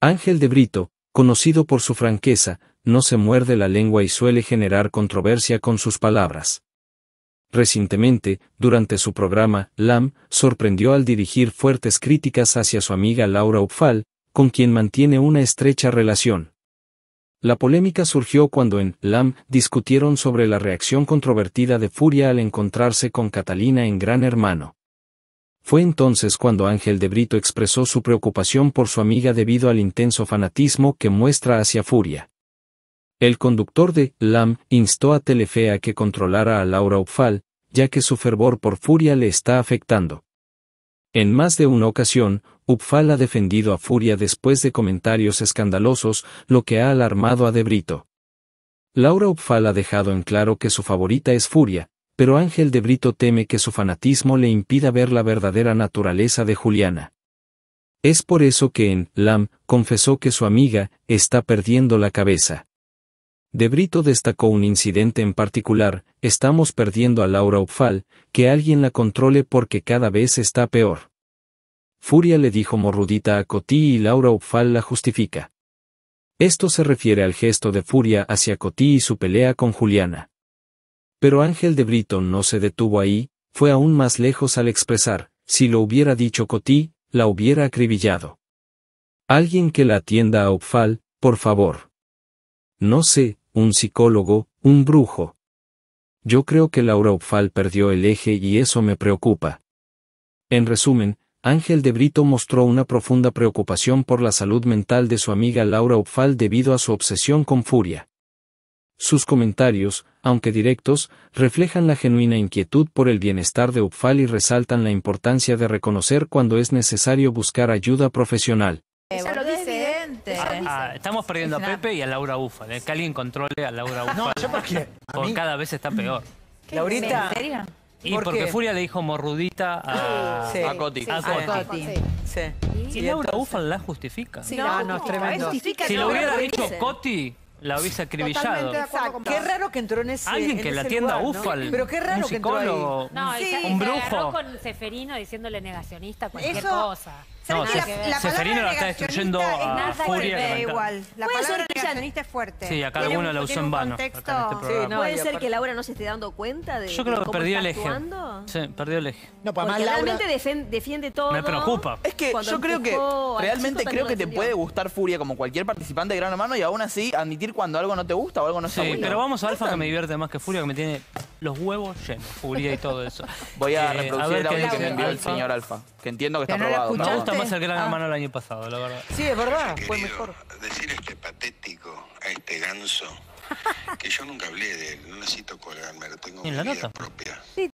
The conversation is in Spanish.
Ángel de Brito, conocido por su franqueza, no se muerde la lengua y suele generar controversia con sus palabras. Recientemente, durante su programa, Lam sorprendió al dirigir fuertes críticas hacia su amiga Laura Upfal, con quien mantiene una estrecha relación. La polémica surgió cuando en Lam discutieron sobre la reacción controvertida de Furia al encontrarse con Catalina en Gran Hermano. Fue entonces cuando Ángel de Brito expresó su preocupación por su amiga debido al intenso fanatismo que muestra hacia Furia. El conductor de LAM instó a Telefea a que controlara a Laura Upfal, ya que su fervor por Furia le está afectando. En más de una ocasión, Upfal ha defendido a Furia después de comentarios escandalosos, lo que ha alarmado a De Brito. Laura Upfal ha dejado en claro que su favorita es Furia, pero Ángel de Brito teme que su fanatismo le impida ver la verdadera naturaleza de Juliana. Es por eso que en Lam confesó que su amiga está perdiendo la cabeza. De Brito destacó un incidente en particular, estamos perdiendo a Laura Upfal, que alguien la controle porque cada vez está peor. Furia le dijo morrudita a Cotí y Laura Upfal la justifica. Esto se refiere al gesto de Furia hacia Cotí y su pelea con Juliana. Pero Ángel de Brito no se detuvo ahí, fue aún más lejos al expresar, si lo hubiera dicho Cotí, la hubiera acribillado. Alguien que la atienda a Opfal, por favor. No sé, un psicólogo, un brujo. Yo creo que Laura Opfal perdió el eje y eso me preocupa. En resumen, Ángel de Brito mostró una profunda preocupación por la salud mental de su amiga Laura Opfal debido a su obsesión con Furia. Sus comentarios, aunque directos, reflejan la genuina inquietud por el bienestar de Upfal y resaltan la importancia de reconocer cuando es necesario buscar ayuda profesional. Eh, lo ah, ah, estamos perdiendo a Pepe y a Laura Ufa, eh, Que alguien controle a Laura Ufal. No, yo porque. cada vez está peor. ¿Laurita? Y porque Furia le dijo morrudita a, Coti. Sí. Sí. Laura Ufal la justifica. no, no, es tremendo. Si lo hubiera dicho Coti, la hubiese acribillado. Qué raro que entró en ese Alguien que la tienda lugar, Pero qué raro que entró ahí. No, un brujo. Se agarró con Seferino diciéndole negacionista cualquier cosa. No, la, Seferino la está destruyendo a furia. Igual. La palabra negacionista es fuerte. Sí, cada uno la usó en vano. Este puede ser que Laura no se esté dando cuenta de Yo creo que perdió el eje. Actuando? Sí, perdió el eje. No, para pues realmente defiende todo. Me preocupa. Es que yo creo que realmente creo que te puede gustar furia como cualquier participante de Gran Hermano y aún así admitir cuando algo no te gusta o algo no se Sí, pero vamos a Alfa que me divierte más que Furia, que me tiene los huevos llenos, Furia y todo eso. Voy a eh, reproducir ver el audio que me envió el señor Alfa, que entiendo que está Pero no Me gusta más el Gran ah. Hermano el año pasado, la verdad. Sí, es verdad, fue mejor. decir este patético, a este ganso, que yo nunca hablé de él, no necesito colgarme, lo tengo En la nota. propia.